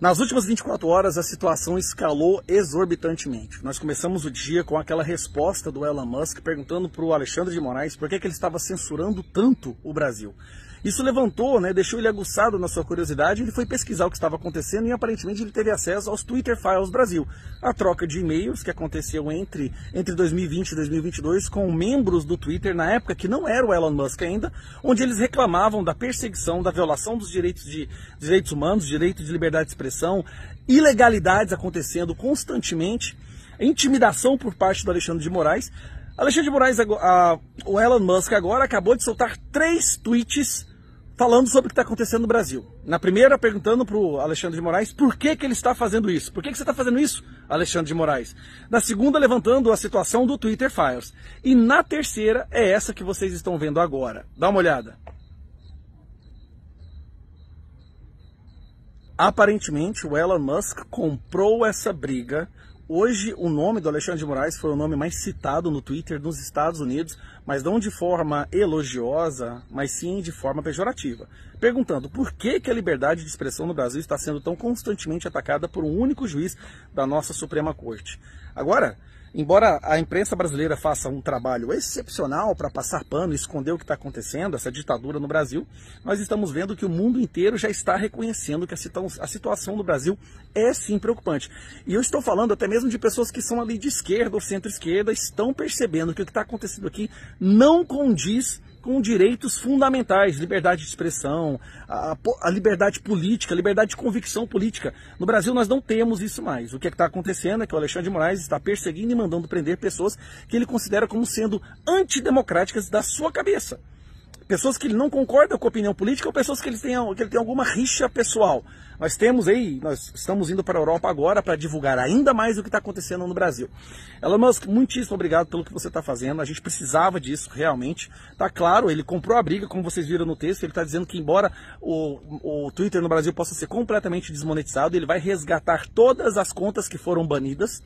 Nas últimas 24 horas, a situação escalou exorbitantemente. Nós começamos o dia com aquela resposta do Elon Musk perguntando para o Alexandre de Moraes por que, que ele estava censurando tanto o Brasil. Isso levantou, né, deixou ele aguçado na sua curiosidade, ele foi pesquisar o que estava acontecendo e aparentemente ele teve acesso aos Twitter Files Brasil, a troca de e-mails que aconteceu entre, entre 2020 e 2022 com membros do Twitter, na época que não era o Elon Musk ainda, onde eles reclamavam da perseguição, da violação dos direitos, de, direitos humanos, direito de liberdade de expressão, ilegalidades acontecendo constantemente, intimidação por parte do Alexandre de Moraes, Alexandre de Moraes, a, a, o Elon Musk agora acabou de soltar três tweets falando sobre o que está acontecendo no Brasil. Na primeira, perguntando para o Alexandre de Moraes por que, que ele está fazendo isso. Por que, que você está fazendo isso, Alexandre de Moraes? Na segunda, levantando a situação do Twitter Files. E na terceira, é essa que vocês estão vendo agora. Dá uma olhada. Aparentemente, o Elon Musk comprou essa briga Hoje, o nome do Alexandre de Moraes foi o nome mais citado no Twitter nos Estados Unidos, mas não de forma elogiosa, mas sim de forma pejorativa, perguntando por que, que a liberdade de expressão no Brasil está sendo tão constantemente atacada por um único juiz da nossa Suprema Corte. Agora, Embora a imprensa brasileira faça um trabalho excepcional para passar pano, e esconder o que está acontecendo, essa ditadura no Brasil, nós estamos vendo que o mundo inteiro já está reconhecendo que a, situação no Brasil é sim preocupante. E eu estou falando até mesmo de pessoas que são ali de esquerda ou centro-esquerda, estão percebendo que o que está acontecendo aqui não condiz com direitos fundamentais, liberdade de expressão, a, a, liberdade política, a liberdade de convicção política. No Brasil nós não temos isso mais. O que é está acontecendo é que o Alexandre de Moraes está perseguindo e mandando prender pessoas que ele considera como sendo antidemocráticas da sua cabeça pessoas que não concordam com a opinião política ou pessoas que ele tem, que ele tem alguma rixa pessoal. Nós temos aí, nós estamos indo para a Europa agora para divulgar ainda mais o que está acontecendo no Brasil. Elon Musk, muitíssimo obrigado pelo que você está fazendo, a gente precisava disso realmente. Tá claro, ele comprou a briga, como vocês viram no texto, ele está dizendo que embora o, o Twitter no Brasil possa ser completamente desmonetizado, ele vai resgatar todas as contas que foram banidas,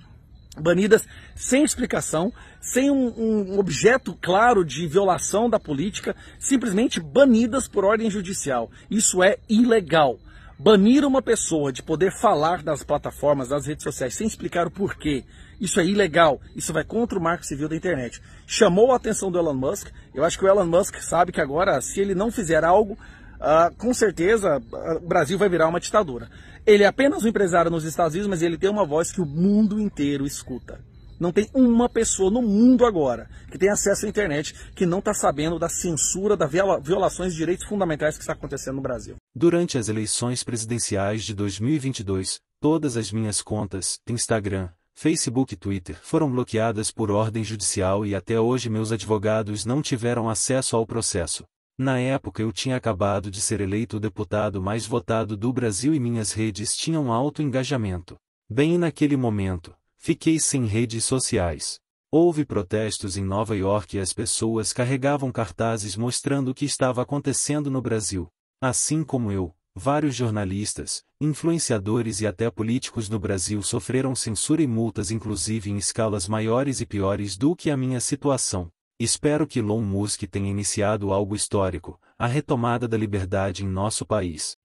banidas sem explicação, sem um, um, objeto claro de violação da política, simplesmente banidas por ordem judicial. Isso é ilegal. Banir uma pessoa de poder falar das plataformas, das redes sociais, sem explicar o porquê, isso é ilegal. Isso vai contra o marco civil da internet. Chamou a atenção do Elon Musk. Eu acho que o Elon Musk sabe que agora, se ele não fizer algo, ah, com certeza o ah, Brasil vai virar uma ditadura. Ele é apenas um empresário nos Estados Unidos, mas ele tem uma voz que o mundo inteiro escuta. Não tem uma pessoa no mundo agora que tem acesso à internet que não está sabendo da censura, das violações de direitos fundamentais que está acontecendo no Brasil. Durante as eleições presidenciais de 2022, todas as minhas contas, Instagram, Facebook e Twitter foram bloqueadas por ordem judicial e até hoje meus advogados não tiveram acesso ao processo. Na época eu tinha acabado de ser eleito o deputado mais votado do Brasil e minhas redes tinham alto engajamento. Bem naquele momento, fiquei sem redes sociais. Houve protestos em Nova York e as pessoas carregavam cartazes mostrando o que estava acontecendo no Brasil. Assim como eu, vários jornalistas, influenciadores e até políticos no Brasil sofreram censura e multas, inclusive em escalas maiores e piores do que a minha situação. Espero que Elon Musk tenha iniciado algo histórico, a retomada da liberdade em nosso país.